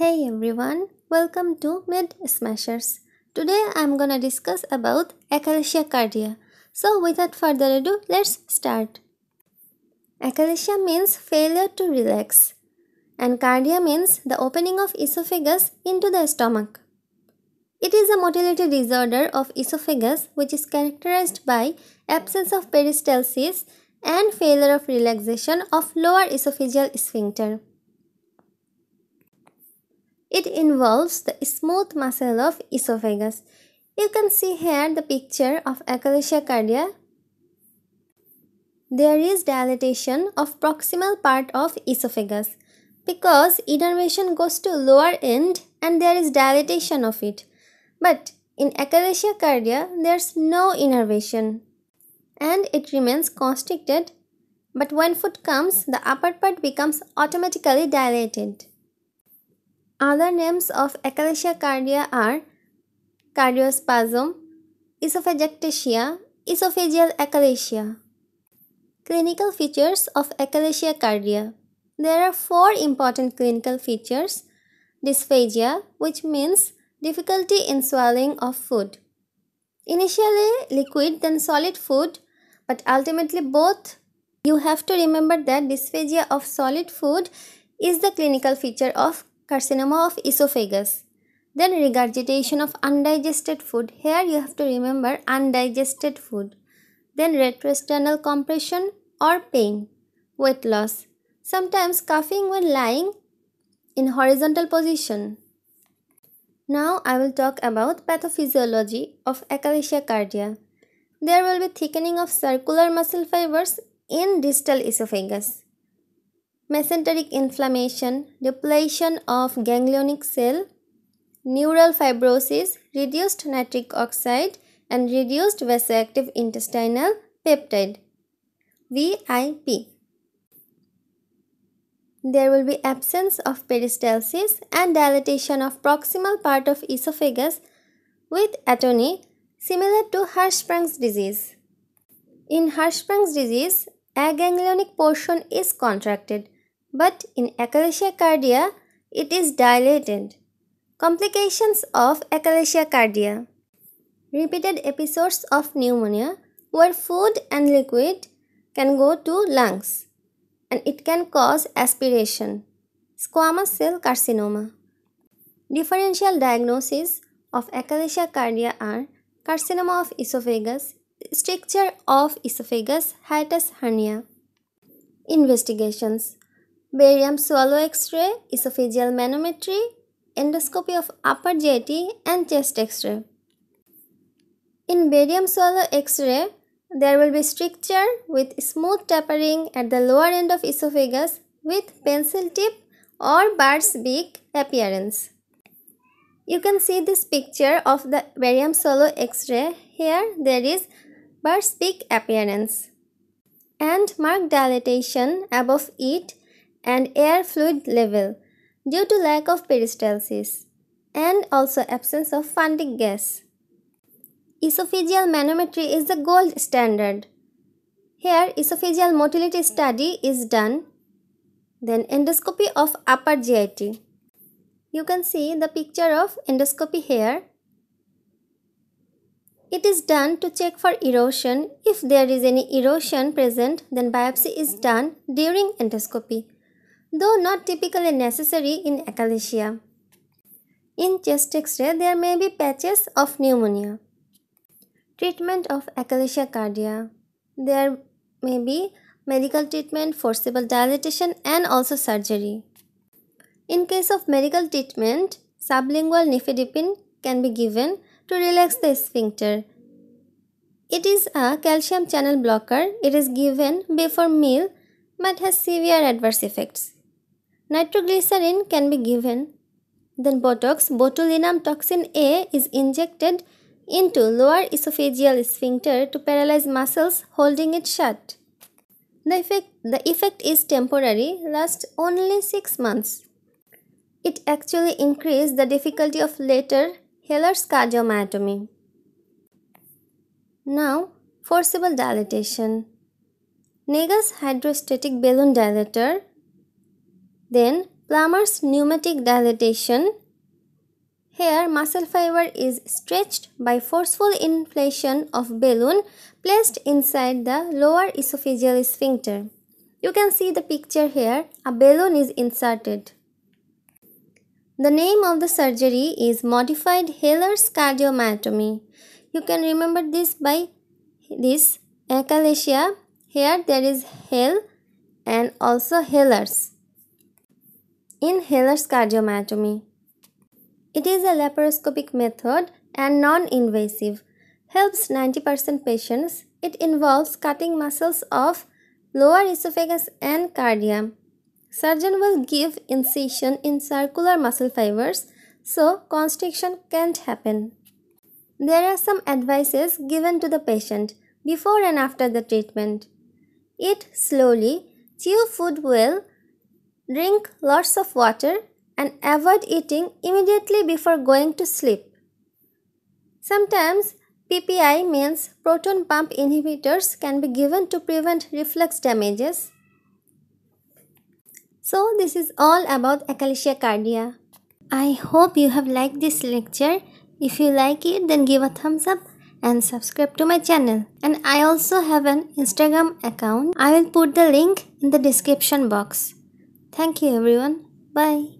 Hey everyone, welcome to Mid Smashers. Today I'm gonna discuss about achalasia cardia. So without further ado, let's start. Achalasia means failure to relax and cardia means the opening of esophagus into the stomach. It is a motility disorder of esophagus which is characterized by absence of peristalsis and failure of relaxation of lower esophageal sphincter. It involves the smooth muscle of esophagus. You can see here the picture of achalasia cardia. There is dilatation of proximal part of esophagus because innervation goes to lower end and there is dilatation of it. But in achalasia cardia, there's no innervation and it remains constricted. But when food comes, the upper part becomes automatically dilated. Other names of achalasia cardia are cardiospasm, esophagectasia, esophageal achalasia. Clinical features of achalasia cardia. There are four important clinical features. Dysphagia, which means difficulty in swallowing of food. Initially liquid, then solid food, but ultimately both. You have to remember that dysphagia of solid food is the clinical feature of carcinoma of esophagus. Then regurgitation of undigested food. Here you have to remember undigested food. Then retrosternal compression or pain. Weight loss. Sometimes coughing when lying in horizontal position. Now I will talk about pathophysiology of achalasia cardia. There will be thickening of circular muscle fibers in distal esophagus mesenteric inflammation, depletion of ganglionic cell, neural fibrosis, reduced nitric oxide, and reduced vasoactive intestinal peptide VIP. There will be absence of peristalsis and dilatation of proximal part of esophagus with atony similar to Hirschsprung's disease. In Hirschsprung's disease, a ganglionic portion is contracted but in achalasia cardia, it is dilated. Complications of achalasia cardia Repeated episodes of pneumonia where food and liquid can go to lungs and it can cause aspiration, squamous cell carcinoma. Differential diagnosis of achalasia cardia are carcinoma of esophagus, stricture of esophagus, hiatus hernia. Investigations barium swallow x-ray, esophageal manometry, endoscopy of upper JT and chest x-ray. In barium swallow x-ray, there will be stricture with smooth tapering at the lower end of esophagus with pencil tip or bird's beak appearance. You can see this picture of the barium swallow x-ray. Here there is bird's beak appearance and mark dilatation above it and air fluid level due to lack of peristalsis and also absence of fundic gas. Esophageal manometry is the gold standard. Here esophageal motility study is done. Then endoscopy of upper GIT. You can see the picture of endoscopy here. It is done to check for erosion. If there is any erosion present, then biopsy is done during endoscopy though not typically necessary in achalasia. In chest x-ray, there may be patches of pneumonia. Treatment of achalasia cardia. There may be medical treatment, forcible dilatation and also surgery. In case of medical treatment, sublingual nifedipine can be given to relax the sphincter. It is a calcium channel blocker. It is given before meal but has severe adverse effects nitroglycerin can be given. Then botox botulinum toxin A is injected into lower esophageal sphincter to paralyze muscles holding it shut. The effect, the effect is temporary, lasts only 6 months. It actually increases the difficulty of later Heller's cardiomyotomy. Now, forcible dilatation. Negus hydrostatic balloon dilator then plumber's pneumatic dilatation. Here muscle fiber is stretched by forceful inflation of balloon placed inside the lower esophageal sphincter. You can see the picture here, a balloon is inserted. The name of the surgery is modified Heller's cardiomyotomy. You can remember this by this achalasia. Here there is Hell and also Heller's in cardiomyotomy. It is a laparoscopic method and non-invasive. Helps 90% patients. It involves cutting muscles of lower esophagus and cardia. Surgeon will give incision in circular muscle fibers so constriction can't happen. There are some advices given to the patient before and after the treatment. Eat slowly, chew food well, Drink lots of water and avoid eating immediately before going to sleep. Sometimes PPI means proton pump inhibitors can be given to prevent reflux damages. So this is all about achalasia cardia. I hope you have liked this lecture. If you like it then give a thumbs up and subscribe to my channel. And I also have an Instagram account. I will put the link in the description box. Thank you everyone. Bye.